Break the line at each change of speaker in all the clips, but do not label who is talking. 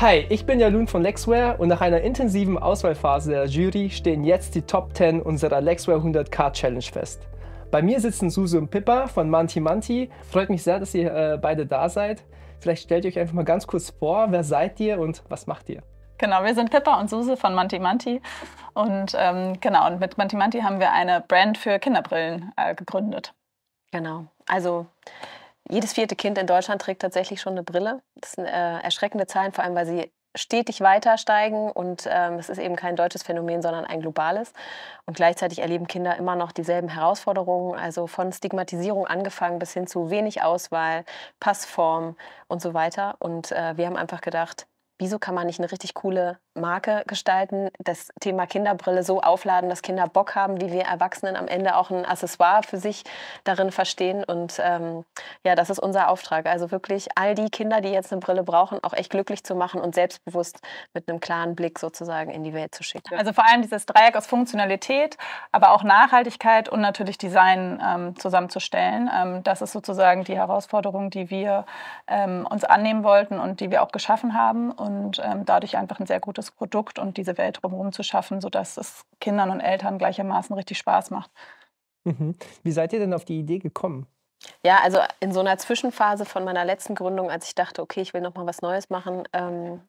Hi, ich bin Jalun von Lexware und nach einer intensiven Auswahlphase der Jury stehen jetzt die Top 10 unserer Lexware 100k Challenge fest. Bei mir sitzen Susu und Pippa von Manti Manti. Freut mich sehr, dass ihr äh, beide da seid. Vielleicht stellt ihr euch einfach mal ganz kurz vor, wer seid ihr und was macht ihr?
Genau, wir sind Pippa und Suse von Manti Manti. Und ähm, genau, und mit Manti Manti haben wir eine Brand für
Kinderbrillen äh, gegründet. Genau, also jedes vierte Kind in Deutschland trägt tatsächlich schon eine Brille. Das sind äh, erschreckende Zahlen, vor allem weil sie stetig weiter steigen und ähm, es ist eben kein deutsches Phänomen, sondern ein globales. Und gleichzeitig erleben Kinder immer noch dieselben Herausforderungen, also von Stigmatisierung angefangen bis hin zu wenig Auswahl, Passform und so weiter. Und äh, wir haben einfach gedacht, wieso kann man nicht eine richtig coole Marke gestalten, das Thema Kinderbrille so aufladen, dass Kinder Bock haben, wie wir Erwachsenen am Ende auch ein Accessoire für sich darin verstehen. Und ähm, ja, das ist unser Auftrag. Also wirklich all die Kinder, die jetzt eine Brille brauchen, auch echt glücklich zu machen und selbstbewusst mit einem klaren Blick sozusagen in die Welt zu schicken. Also
vor allem dieses Dreieck aus Funktionalität, aber auch Nachhaltigkeit und natürlich Design ähm, zusammenzustellen. Ähm, das ist sozusagen die Herausforderung, die wir ähm, uns annehmen wollten und die wir auch geschaffen haben und ähm, dadurch einfach ein sehr gutes das Produkt und diese Welt drumherum zu schaffen, sodass es Kindern und Eltern gleichermaßen richtig Spaß macht.
Mhm. Wie seid ihr denn auf die Idee gekommen?
Ja, also in so einer Zwischenphase von meiner letzten Gründung, als ich dachte, okay, ich will noch mal was Neues machen, ähm,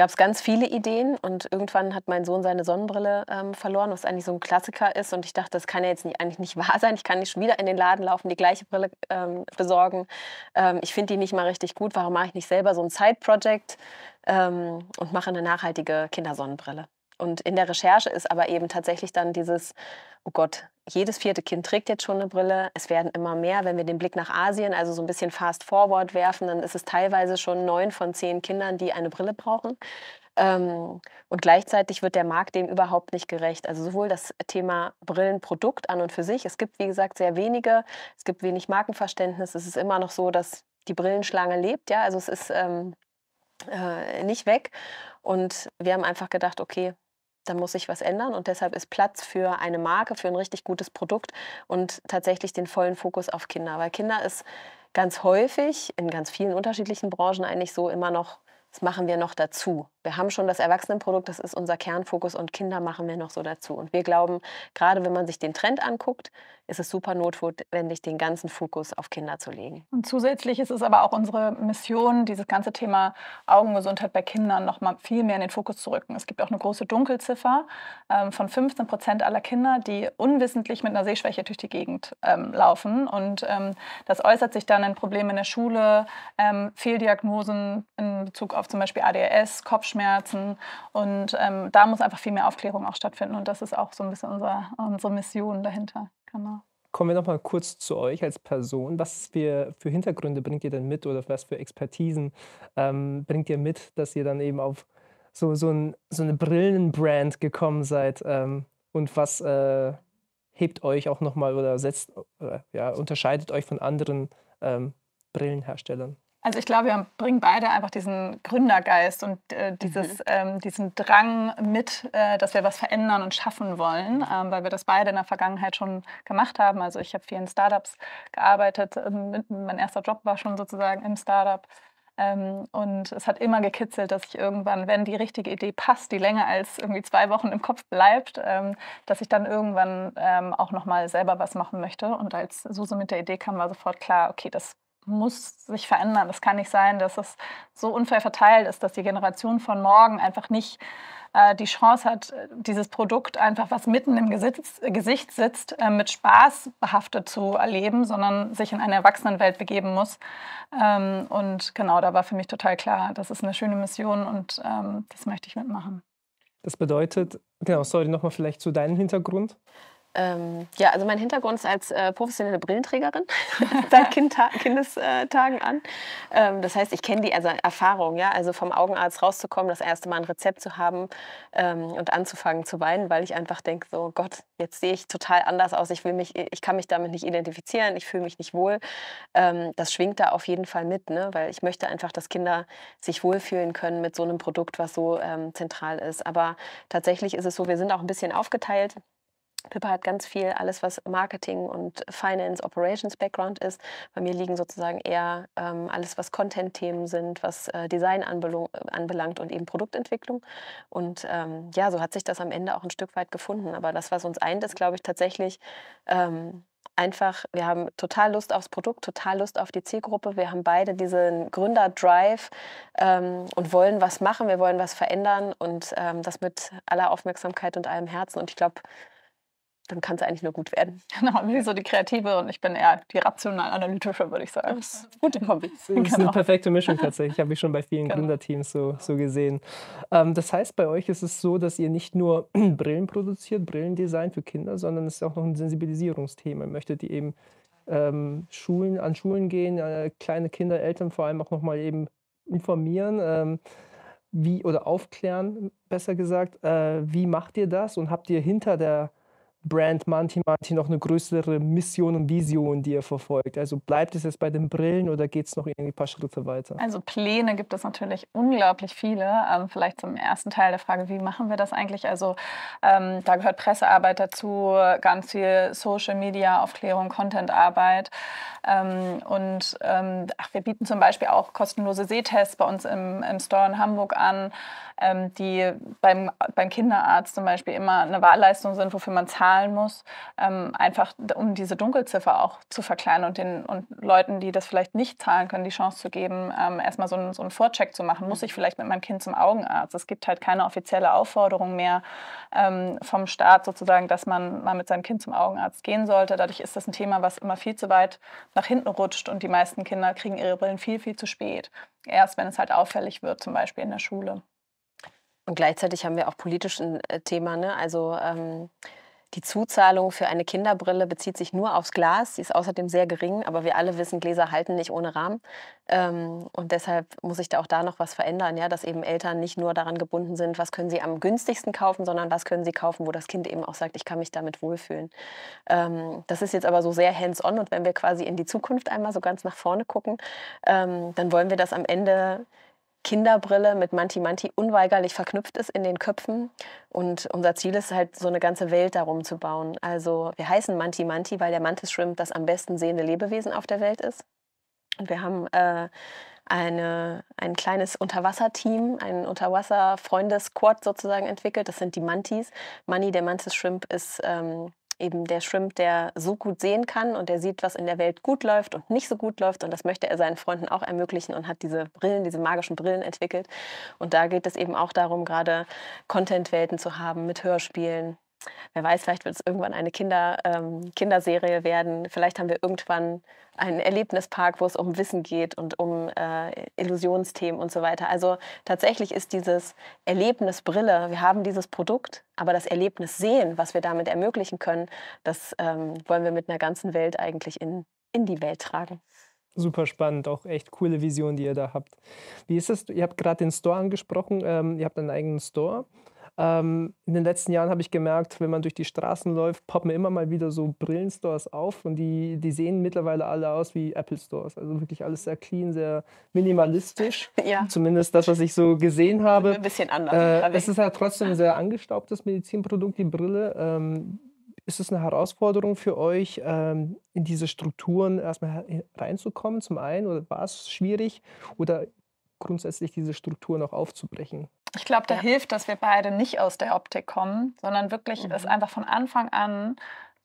gab es ganz viele Ideen und irgendwann hat mein Sohn seine Sonnenbrille ähm, verloren, was eigentlich so ein Klassiker ist. Und ich dachte, das kann ja jetzt nicht, eigentlich nicht wahr sein. Ich kann nicht schon wieder in den Laden laufen, die gleiche Brille ähm, besorgen. Ähm, ich finde die nicht mal richtig gut. Warum mache ich nicht selber so ein Side-Project ähm, und mache eine nachhaltige Kindersonnenbrille? und in der Recherche ist aber eben tatsächlich dann dieses, oh Gott, jedes vierte Kind trägt jetzt schon eine Brille. Es werden immer mehr. Wenn wir den Blick nach Asien, also so ein bisschen fast forward werfen, dann ist es teilweise schon neun von zehn Kindern, die eine Brille brauchen. Ähm, und gleichzeitig wird der Markt dem überhaupt nicht gerecht. Also sowohl das Thema Brillenprodukt an und für sich. Es gibt, wie gesagt, sehr wenige. Es gibt wenig Markenverständnis. Es ist immer noch so, dass die Brillenschlange lebt. Ja, also es ist ähm, äh, nicht weg. Und wir haben einfach gedacht, okay, da muss sich was ändern und deshalb ist Platz für eine Marke, für ein richtig gutes Produkt und tatsächlich den vollen Fokus auf Kinder. Weil Kinder ist ganz häufig in ganz vielen unterschiedlichen Branchen eigentlich so immer noch das machen wir noch dazu. Wir haben schon das Erwachsenenprodukt, das ist unser Kernfokus und Kinder machen wir noch so dazu. Und wir glauben, gerade wenn man sich den Trend anguckt, ist es super notwendig, den ganzen Fokus auf Kinder zu legen.
Und zusätzlich ist es aber auch unsere Mission, dieses ganze Thema Augengesundheit bei Kindern noch mal viel mehr in den Fokus zu rücken. Es gibt auch eine große Dunkelziffer ähm, von 15 Prozent aller Kinder, die unwissentlich mit einer Sehschwäche durch die Gegend ähm, laufen. Und ähm, das äußert sich dann in Problemen in der Schule, Fehldiagnosen in Bezug auf auf zum Beispiel ADS, Kopfschmerzen. Und ähm, da muss einfach viel mehr Aufklärung auch stattfinden. Und das ist auch so ein bisschen unser, unsere Mission dahinter. Genau.
Kommen wir nochmal kurz zu euch als Person. Was für, für Hintergründe bringt ihr denn mit oder was für Expertisen ähm, bringt ihr mit, dass ihr dann eben auf so, so, ein, so eine Brillenbrand gekommen seid? Ähm, und was äh, hebt euch auch nochmal oder setzt, oder, ja, unterscheidet euch von anderen ähm, Brillenherstellern?
Also ich glaube, wir bringen beide einfach diesen Gründergeist und äh, mhm. dieses, mhm. ähm, diesen Drang mit, äh, dass wir was verändern und schaffen wollen, mhm. ähm, weil wir das beide in der Vergangenheit schon gemacht haben. Also ich habe viel in Startups gearbeitet. Ähm, mein erster Job war schon sozusagen im Startup. Ähm, und es hat immer gekitzelt, dass ich irgendwann, wenn die richtige Idee passt, die länger als irgendwie zwei Wochen im Kopf bleibt, ähm, dass ich dann irgendwann ähm, auch nochmal selber was machen möchte. Und als Suse mit der Idee kam, war sofort klar, okay, das muss sich verändern. Es kann nicht sein, dass es so unfair verteilt ist, dass die Generation von morgen einfach nicht äh, die Chance hat, dieses Produkt einfach, was mitten im Gesitz, Gesicht sitzt, äh, mit Spaß behaftet zu erleben, sondern sich in eine Erwachsenenwelt begeben muss. Ähm, und genau, da war für mich total klar, das ist eine schöne Mission und ähm, das möchte ich mitmachen.
Das bedeutet, genau, sorry, nochmal vielleicht zu deinem Hintergrund.
Ähm, ja, also mein Hintergrund ist als äh, professionelle Brillenträgerin seit Kindestagen an. Ähm, das heißt, ich kenne die also Erfahrung, ja, also vom Augenarzt rauszukommen, das erste Mal ein Rezept zu haben ähm, und anzufangen zu weinen, weil ich einfach denke, so Gott, jetzt sehe ich total anders aus. Ich will mich, ich kann mich damit nicht identifizieren, ich fühle mich nicht wohl. Ähm, das schwingt da auf jeden Fall mit, ne? weil ich möchte einfach, dass Kinder sich wohlfühlen können mit so einem Produkt, was so ähm, zentral ist. Aber tatsächlich ist es so, wir sind auch ein bisschen aufgeteilt. Pippa hat ganz viel alles, was Marketing und Finance, Operations Background ist. Bei mir liegen sozusagen eher ähm, alles, was Content-Themen sind, was äh, Design anbelangt und eben Produktentwicklung. Und ähm, ja, so hat sich das am Ende auch ein Stück weit gefunden. Aber das, was uns eint, ist, glaube ich, tatsächlich ähm, einfach, wir haben total Lust aufs Produkt, total Lust auf die Zielgruppe. Wir haben beide diesen Gründer-Drive ähm, und wollen was machen, wir wollen was verändern und ähm, das mit aller Aufmerksamkeit und allem Herzen. Und ich glaube, dann kann es eigentlich nur gut werden.
Genau, sie so die kreative und ich bin eher die rational-analytische, würde ich sagen. Das ist gute Das ist genau.
eine perfekte Mischung tatsächlich. Habe ich schon bei vielen genau. Gründerteams so, so gesehen. Ähm, das heißt, bei euch ist es so, dass ihr nicht nur Brillen produziert, Brillendesign für Kinder, sondern es ist auch noch ein Sensibilisierungsthema. Möchtet ihr eben ähm, Schulen, an Schulen gehen, äh, kleine Kinder, Eltern vor allem auch nochmal eben informieren? Ähm, wie oder aufklären, besser gesagt, äh, wie macht ihr das und habt ihr hinter der Brand Manti Manti noch eine größere Mission und Vision, die ihr verfolgt? Also bleibt es jetzt bei den Brillen oder geht es noch irgendwie ein paar Schritte weiter? Also
Pläne gibt es natürlich unglaublich viele. Ähm, vielleicht zum ersten Teil der Frage, wie machen wir das eigentlich? Also ähm, da gehört Pressearbeit dazu, ganz viel Social Media, Aufklärung, Contentarbeit. Ähm, und ähm, ach, wir bieten zum Beispiel auch kostenlose Sehtests bei uns im, im Store in Hamburg an ähm, die beim, beim Kinderarzt zum Beispiel immer eine Wahlleistung sind, wofür man zahlen muss, ähm, einfach um diese Dunkelziffer auch zu verkleinern und den und Leuten, die das vielleicht nicht zahlen können, die Chance zu geben, ähm, erstmal so einen, so einen Vorcheck zu machen. Muss ich vielleicht mit meinem Kind zum Augenarzt? Es gibt halt keine offizielle Aufforderung mehr ähm, vom Staat sozusagen, dass man mal mit seinem Kind zum Augenarzt gehen sollte. Dadurch ist das ein Thema, was immer viel zu weit nach hinten rutscht und die meisten Kinder kriegen ihre Brillen viel, viel zu
spät. Erst wenn es halt auffällig wird, zum Beispiel in der Schule. Und gleichzeitig haben wir auch politisch ein äh, Thema. Ne? Also ähm, die Zuzahlung für eine Kinderbrille bezieht sich nur aufs Glas. Sie ist außerdem sehr gering, aber wir alle wissen, Gläser halten nicht ohne Rahmen. Ähm, und deshalb muss sich da auch da noch was verändern, ja? dass eben Eltern nicht nur daran gebunden sind, was können sie am günstigsten kaufen, sondern was können sie kaufen, wo das Kind eben auch sagt, ich kann mich damit wohlfühlen. Ähm, das ist jetzt aber so sehr hands-on und wenn wir quasi in die Zukunft einmal so ganz nach vorne gucken, ähm, dann wollen wir das am Ende Kinderbrille mit Manti Manti unweigerlich verknüpft ist in den Köpfen. Und unser Ziel ist halt, so eine ganze Welt darum zu bauen. Also wir heißen Manti Manti, weil der Mantis Shrimp das am besten sehende Lebewesen auf der Welt ist. Und wir haben äh, eine, ein kleines Unterwasserteam, ein Unterwasser-Freundes-Squad sozusagen entwickelt. Das sind die Mantis. Manny, der Mantis Shrimp, ist ähm, eben der Shrimp, der so gut sehen kann und der sieht, was in der Welt gut läuft und nicht so gut läuft. Und das möchte er seinen Freunden auch ermöglichen und hat diese Brillen, diese magischen Brillen entwickelt. Und da geht es eben auch darum, gerade Contentwelten zu haben mit Hörspielen, wer weiß, vielleicht wird es irgendwann eine Kinder, ähm, Kinderserie werden. Vielleicht haben wir irgendwann einen Erlebnispark, wo es um Wissen geht und um äh, Illusionsthemen und so weiter. Also tatsächlich ist dieses Erlebnisbrille, wir haben dieses Produkt, aber das Erlebnis sehen, was wir damit ermöglichen können, das ähm, wollen wir mit einer ganzen Welt eigentlich in, in die Welt tragen
super spannend, auch echt coole Vision, die ihr da habt. Wie ist es? Ihr habt gerade den Store angesprochen, ähm, ihr habt einen eigenen Store. Ähm, in den letzten Jahren habe ich gemerkt, wenn man durch die Straßen läuft, poppen immer mal wieder so Brillenstores auf und die, die sehen mittlerweile alle aus wie Apple Stores. Also wirklich alles sehr clean, sehr minimalistisch. Ja. Zumindest das, was ich so gesehen habe. Ein
bisschen anders. Äh, es
ist ja halt trotzdem ein sehr angestaubtes Medizinprodukt, die Brille. Ähm, ist es eine Herausforderung für euch, ähm, in diese Strukturen erstmal reinzukommen, zum einen? Oder war es schwierig? Oder grundsätzlich diese Strukturen auch aufzubrechen?
Ich glaube, da ja. hilft, dass wir beide nicht aus der Optik kommen, sondern wirklich mhm. es einfach von Anfang an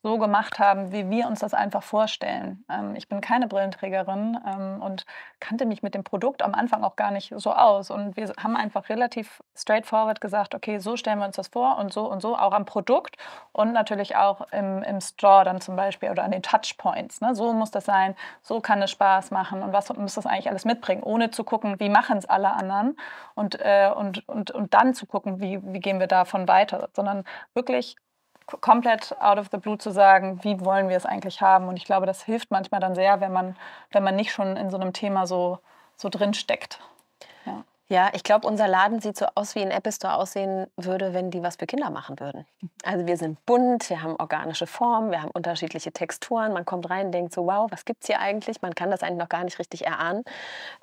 so gemacht haben, wie wir uns das einfach vorstellen. Ähm, ich bin keine Brillenträgerin ähm, und kannte mich mit dem Produkt am Anfang auch gar nicht so aus. Und wir haben einfach relativ straightforward gesagt, okay, so stellen wir uns das vor und so und so, auch am Produkt und natürlich auch im, im Store dann zum Beispiel oder an den Touchpoints. Ne? So muss das sein, so kann es Spaß machen und was muss das eigentlich alles mitbringen, ohne zu gucken, wie machen es alle anderen und, äh, und, und, und dann zu gucken, wie, wie gehen wir davon weiter, sondern wirklich komplett out of the blue zu sagen, wie wollen wir es eigentlich haben. Und ich glaube, das hilft manchmal dann sehr, wenn man, wenn man nicht schon in so einem Thema so,
so drin steckt. Ja, ich glaube, unser Laden sieht so aus, wie ein Apple Store aussehen würde, wenn die was für Kinder machen würden. Also wir sind bunt, wir haben organische Formen, wir haben unterschiedliche Texturen. Man kommt rein und denkt so, wow, was gibt's hier eigentlich? Man kann das eigentlich noch gar nicht richtig erahnen.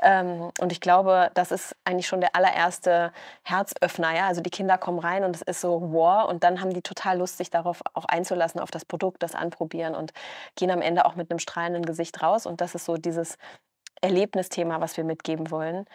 Ähm, und ich glaube, das ist eigentlich schon der allererste Herzöffner. Ja? Also die Kinder kommen rein und es ist so, wow. Und dann haben die total Lust, sich darauf auch einzulassen, auf das Produkt, das anprobieren und gehen am Ende auch mit einem strahlenden Gesicht raus. Und das ist so dieses Erlebnisthema, was wir mitgeben wollen.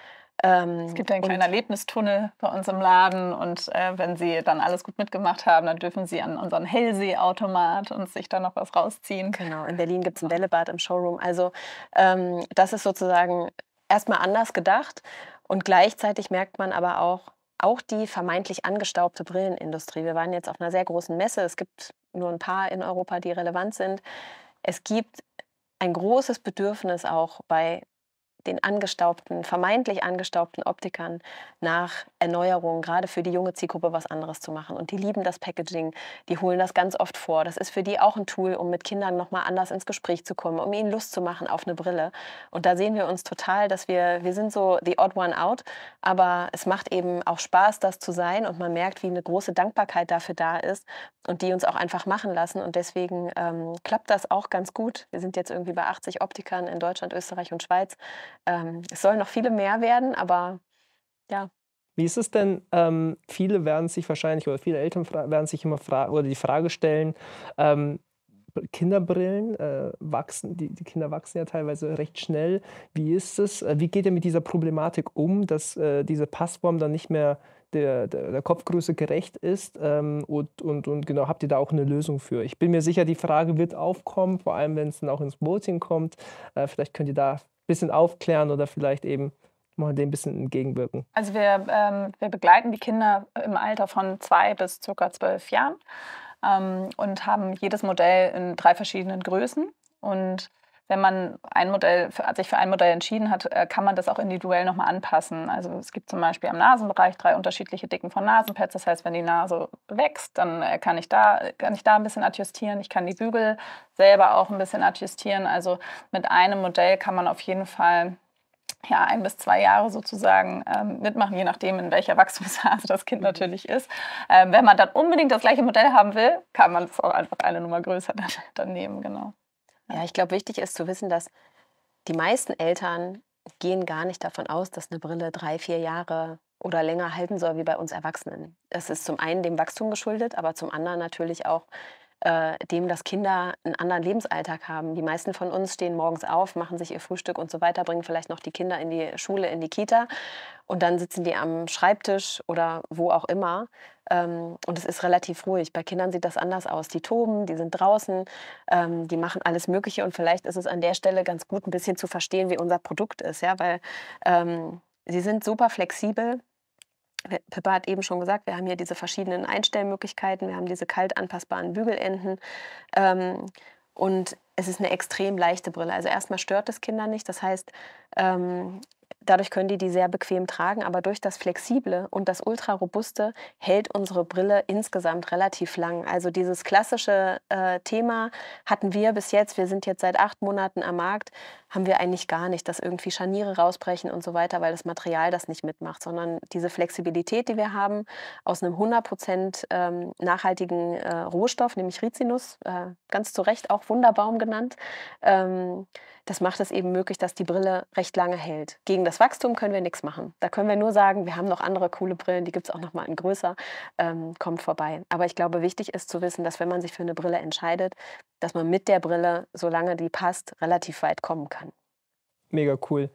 Ähm, es gibt einen kleinen
Erlebnistunnel bei uns im Laden
und äh, wenn
Sie dann alles gut mitgemacht haben, dann dürfen Sie an unseren Hellsee-Automat und sich da noch was rausziehen.
Genau, in Berlin gibt es ein Bällebad im Showroom. Also ähm, das ist sozusagen erstmal anders gedacht und gleichzeitig merkt man aber auch, auch die vermeintlich angestaubte Brillenindustrie. Wir waren jetzt auf einer sehr großen Messe. Es gibt nur ein paar in Europa, die relevant sind. Es gibt ein großes Bedürfnis auch bei den angestaubten, vermeintlich angestaubten Optikern nach Erneuerung, gerade für die junge Zielgruppe was anderes zu machen. Und die lieben das Packaging, die holen das ganz oft vor. Das ist für die auch ein Tool, um mit Kindern nochmal anders ins Gespräch zu kommen, um ihnen Lust zu machen auf eine Brille. Und da sehen wir uns total, dass wir, wir sind so the odd one out, aber es macht eben auch Spaß, das zu sein und man merkt, wie eine große Dankbarkeit dafür da ist und die uns auch einfach machen lassen. Und deswegen ähm, klappt das auch ganz gut. Wir sind jetzt irgendwie bei 80 Optikern in Deutschland, Österreich und Schweiz. Ähm, es sollen noch viele mehr werden, aber ja.
Wie ist es denn? Ähm, viele werden sich wahrscheinlich oder viele Eltern werden sich immer fragen oder die Frage stellen, ähm, Kinderbrillen äh, wachsen, die, die, Kinder wachsen ja teilweise recht schnell. Wie ist es? Äh, wie geht ihr mit dieser Problematik um, dass äh, diese Passform dann nicht mehr der, der, der Kopfgröße gerecht ist? Ähm, und, und, und genau, habt ihr da auch eine Lösung für? Ich bin mir sicher, die Frage wird aufkommen, vor allem wenn es dann auch ins Voting kommt. Äh, vielleicht könnt ihr da bisschen aufklären oder vielleicht eben mal dem ein bisschen entgegenwirken.
Also wir, ähm, wir begleiten die Kinder im Alter von zwei bis circa zwölf Jahren ähm, und haben jedes Modell in drei verschiedenen Größen. Und wenn man ein Modell, sich für ein Modell entschieden hat, äh, kann man das auch individuell nochmal anpassen. Also es gibt zum Beispiel am Nasenbereich drei unterschiedliche Dicken von Nasenpads. Das heißt, wenn die Nase wächst, dann äh, kann ich da, kann ich da ein bisschen adjustieren. Ich kann die Bügel selber auch ein bisschen adjustieren. Also mit einem Modell kann man auf jeden Fall ja, ein bis zwei Jahre sozusagen ähm, mitmachen, je nachdem, in welcher Wachstumsphase das Kind mhm. natürlich ist.
Ähm, wenn man dann unbedingt das gleiche Modell haben will, kann man es auch einfach eine Nummer größer dann, dann nehmen, genau. Ja, ich glaube, wichtig ist zu wissen, dass die meisten Eltern gehen gar nicht davon aus, dass eine Brille drei, vier Jahre oder länger halten soll wie bei uns Erwachsenen. Das ist zum einen dem Wachstum geschuldet, aber zum anderen natürlich auch äh, dem, dass Kinder einen anderen Lebensalltag haben. Die meisten von uns stehen morgens auf, machen sich ihr Frühstück und so weiter, bringen vielleicht noch die Kinder in die Schule, in die Kita und dann sitzen die am Schreibtisch oder wo auch immer. Ähm, und es ist relativ ruhig. Bei Kindern sieht das anders aus. Die toben, die sind draußen, ähm, die machen alles Mögliche und vielleicht ist es an der Stelle ganz gut, ein bisschen zu verstehen, wie unser Produkt ist, ja, weil ähm, sie sind super flexibel Pippa hat eben schon gesagt, wir haben hier diese verschiedenen Einstellmöglichkeiten, wir haben diese kalt anpassbaren Bügelenden. Ähm, und es ist eine extrem leichte Brille. Also erstmal stört es Kinder nicht. Das heißt, ähm, dadurch können die die sehr bequem tragen, aber durch das Flexible und das Ultra-Robuste hält unsere Brille insgesamt relativ lang. Also dieses klassische äh, Thema hatten wir bis jetzt, wir sind jetzt seit acht Monaten am Markt, haben wir eigentlich gar nicht, dass irgendwie Scharniere rausbrechen und so weiter, weil das Material das nicht mitmacht, sondern diese Flexibilität, die wir haben, aus einem 100% ähm, nachhaltigen äh, Rohstoff, nämlich Rizinus, äh, ganz zu Recht auch Wunderbaum genannt, ähm, das macht es eben möglich, dass die Brille recht lange hält. Gegen das Wachstum können wir nichts machen. Da können wir nur sagen, wir haben noch andere coole Brillen, die gibt es auch noch mal in größer, ähm, kommt vorbei. Aber ich glaube, wichtig ist zu wissen, dass wenn man sich für eine Brille entscheidet, dass man mit der Brille, solange die passt, relativ weit kommen kann.
Mega cool.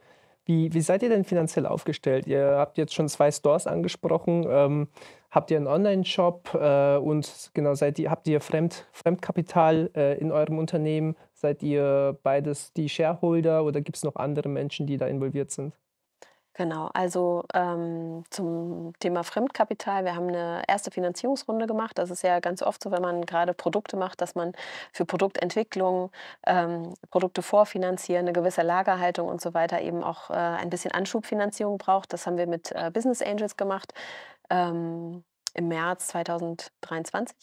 Wie, wie seid ihr denn finanziell aufgestellt? Ihr habt jetzt schon zwei Stores angesprochen. Ähm, habt ihr einen Online-Shop äh, und genau seid ihr, habt ihr Fremd, Fremdkapital äh, in eurem Unternehmen? Seid ihr beides die Shareholder oder gibt es noch andere Menschen, die da involviert sind?
Genau, also ähm, zum Thema Fremdkapital. Wir haben eine erste Finanzierungsrunde gemacht. Das ist ja ganz oft so, wenn man gerade Produkte macht, dass man für Produktentwicklung ähm, Produkte vorfinanzieren, eine gewisse Lagerhaltung und so weiter eben auch äh, ein bisschen Anschubfinanzierung braucht. Das haben wir mit äh, Business Angels gemacht ähm, im März 2023.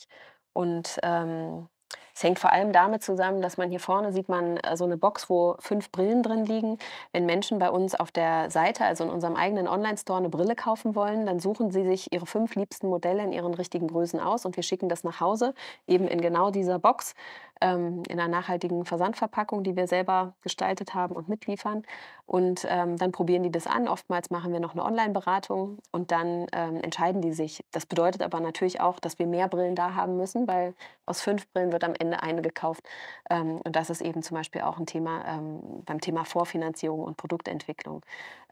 Und ähm, es hängt vor allem damit zusammen, dass man hier vorne sieht man äh, so eine Box, wo fünf Brillen drin liegen. Wenn Menschen bei uns auf der Seite, also in unserem eigenen Online-Store, eine Brille kaufen wollen, dann suchen sie sich ihre fünf liebsten Modelle in ihren richtigen Größen aus und wir schicken das nach Hause, eben in genau dieser Box, ähm, in einer nachhaltigen Versandverpackung, die wir selber gestaltet haben und mitliefern. Und ähm, dann probieren die das an. Oftmals machen wir noch eine Online-Beratung und dann ähm, entscheiden die sich. Das bedeutet aber natürlich auch, dass wir mehr Brillen da haben müssen, weil aus fünf Brillen wird am Ende eine gekauft. Ähm, und das ist eben zum Beispiel auch ein Thema ähm, beim Thema Vorfinanzierung und Produktentwicklung.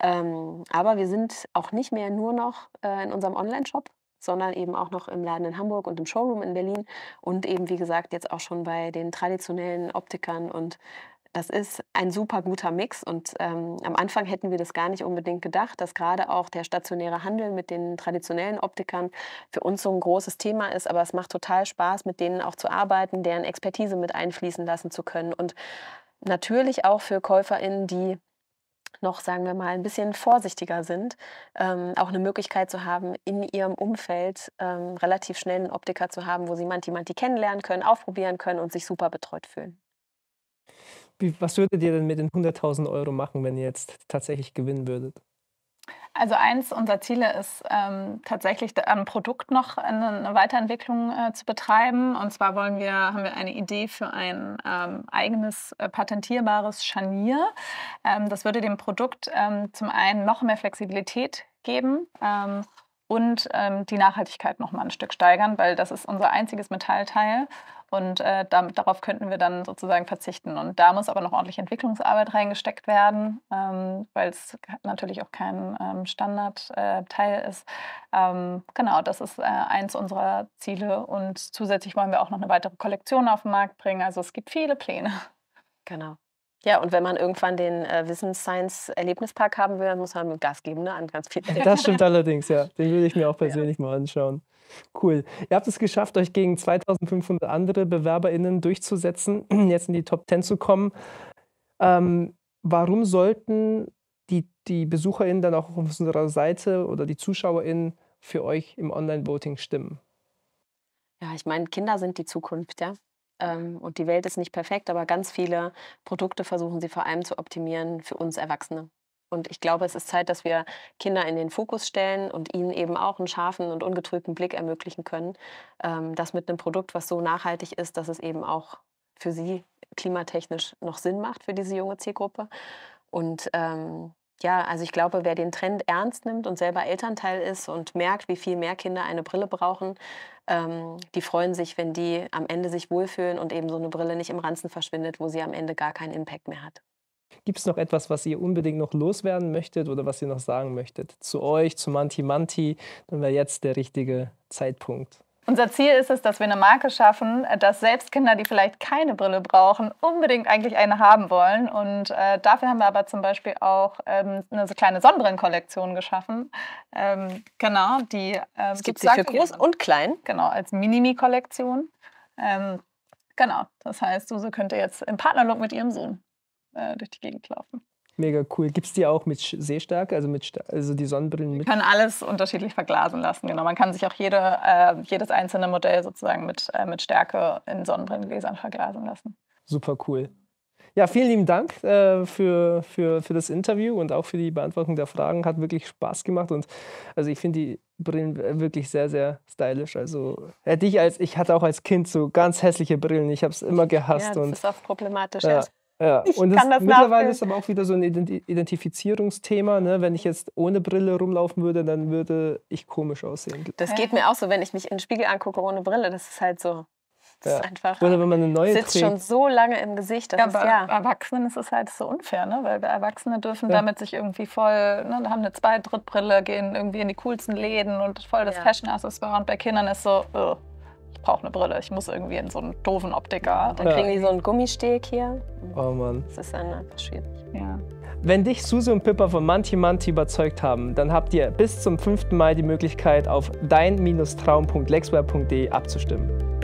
Ähm, aber wir sind auch nicht mehr nur noch äh, in unserem Online-Shop, sondern eben auch noch im Laden in Hamburg und im Showroom in Berlin und eben, wie gesagt, jetzt auch schon bei den traditionellen Optikern und das ist ein super guter Mix und ähm, am Anfang hätten wir das gar nicht unbedingt gedacht, dass gerade auch der stationäre Handel mit den traditionellen Optikern für uns so ein großes Thema ist. Aber es macht total Spaß, mit denen auch zu arbeiten, deren Expertise mit einfließen lassen zu können und natürlich auch für KäuferInnen, die noch, sagen wir mal, ein bisschen vorsichtiger sind, ähm, auch eine Möglichkeit zu haben, in ihrem Umfeld ähm, relativ schnell einen Optiker zu haben, wo sie manchmal die kennenlernen können, aufprobieren können und sich super betreut fühlen.
Wie, was würdet ihr denn mit den 100.000 Euro machen, wenn ihr jetzt tatsächlich gewinnen würdet?
Also eins unserer Ziele ist ähm, tatsächlich am Produkt noch eine Weiterentwicklung äh, zu betreiben. Und zwar wollen wir, haben wir eine Idee für ein ähm, eigenes äh, patentierbares Scharnier. Ähm, das würde dem Produkt ähm, zum einen noch mehr Flexibilität geben ähm, und ähm, die Nachhaltigkeit noch mal ein Stück steigern, weil das ist unser einziges Metallteil und äh, damit, darauf könnten wir dann sozusagen verzichten. Und da muss aber noch ordentlich Entwicklungsarbeit reingesteckt werden, ähm, weil es natürlich auch kein ähm, Standardteil äh, ist. Ähm, genau, das ist äh, eins unserer Ziele und zusätzlich wollen wir auch noch eine weitere Kollektion auf den Markt bringen. Also es gibt viele Pläne.
Genau. Ja, und wenn man irgendwann den äh, Wissens-Science-Erlebnispark haben will, dann muss man mit Gas geben, ne? An ganz vielen Das stimmt
allerdings, ja. Den würde ich mir auch persönlich ja. mal anschauen. Cool. Ihr habt es geschafft, euch gegen 2500 andere BewerberInnen durchzusetzen, jetzt in die Top 10 zu kommen. Ähm, warum sollten die, die BesucherInnen dann auch auf unserer Seite oder die ZuschauerInnen für euch im Online-Voting stimmen?
Ja, ich meine, Kinder sind die Zukunft, ja. Ähm, und die Welt ist nicht perfekt, aber ganz viele Produkte versuchen sie vor allem zu optimieren für uns Erwachsene. Und ich glaube, es ist Zeit, dass wir Kinder in den Fokus stellen und ihnen eben auch einen scharfen und ungetrübten Blick ermöglichen können. Ähm, das mit einem Produkt, was so nachhaltig ist, dass es eben auch für sie klimatechnisch noch Sinn macht für diese junge Zielgruppe. Und ähm, ja, also ich glaube, wer den Trend ernst nimmt und selber Elternteil ist und merkt, wie viel mehr Kinder eine Brille brauchen, ähm, die freuen sich, wenn die am Ende sich wohlfühlen und eben so eine Brille nicht im Ranzen verschwindet, wo sie am Ende gar keinen Impact mehr hat.
Gibt es noch etwas, was ihr unbedingt noch loswerden möchtet oder was ihr noch sagen möchtet? Zu euch, zu Manti Manti, dann wäre jetzt der richtige Zeitpunkt.
Unser Ziel ist es, dass wir eine Marke schaffen, äh, dass selbst Kinder, die vielleicht keine Brille brauchen, unbedingt eigentlich eine haben wollen. Und äh, dafür haben wir aber zum Beispiel auch ähm, eine kleine Sonnenbrillenkollektion geschaffen. Ähm, genau, die äh, es gibt sie für groß
und klein.
Genau, als Minimi-Kollektion. Ähm, genau, das heißt, Suse könnte jetzt im Partnerlook mit ihrem Sohn äh, durch die Gegend laufen.
Mega cool. Gibt es die auch mit Sehstärke, also, mit, also die Sonnenbrillen Man kann
alles unterschiedlich verglasen lassen, genau. Man kann sich auch jede, äh, jedes einzelne Modell sozusagen mit, äh, mit Stärke in Sonnenbrillengläsern verglasen lassen.
Super cool. Ja, vielen lieben Dank äh, für, für, für das Interview und auch für die Beantwortung der Fragen. Hat wirklich Spaß gemacht und also ich finde die Brillen wirklich sehr, sehr stylisch. Also hätte ich als, ich hatte auch als Kind so ganz hässliche Brillen. Ich habe es immer gehasst. Ja, das und, ist auch
problematisch. Ja.
Ja, ich und kann das, das mittlerweile ist aber auch wieder so ein Identifizierungsthema. Ne? Wenn ich jetzt ohne Brille rumlaufen würde, dann würde ich komisch aussehen. Das geht
mir auch so, wenn ich mich in den Spiegel angucke ohne Brille. Das ist halt so. Das ja. ist einfach. Oder
wenn man eine neue sitzt trägt. schon
so lange im
Gesicht. Das ja, ist, aber ja. Erwachsenen ist es halt so unfair, ne? Weil Erwachsene dürfen ja. damit sich irgendwie voll, ne, haben eine zwei Drittbrille, gehen irgendwie in die coolsten Läden und voll das Fashion Accessoire. Und bei Kindern ist so. Oh ich brauche eine Brille, ich muss irgendwie in so einen doofen Optiker. Dann ja. kriegen die
so einen Gummisteg
hier.
Oh Mann. Das ist dann einfach schwierig. Ja. Wenn dich Susi und Pippa von Manti Manti überzeugt haben, dann habt ihr bis zum fünften Mal die Möglichkeit, auf dein-traum.lexware.de abzustimmen.